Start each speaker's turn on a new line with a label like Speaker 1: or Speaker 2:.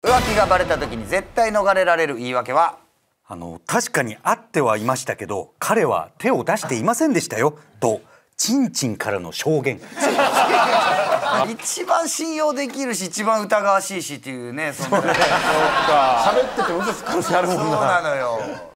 Speaker 1: 浮気がバレた時に絶対逃れられる言い訳はあの確かに会ってはいましたけど彼は手を出していませんでしたよとチンチンからの証言
Speaker 2: 一番信用できるし一番疑わしいしっていうねそのそうか喋ってて嘘つく可能性あるもんなそうなのよ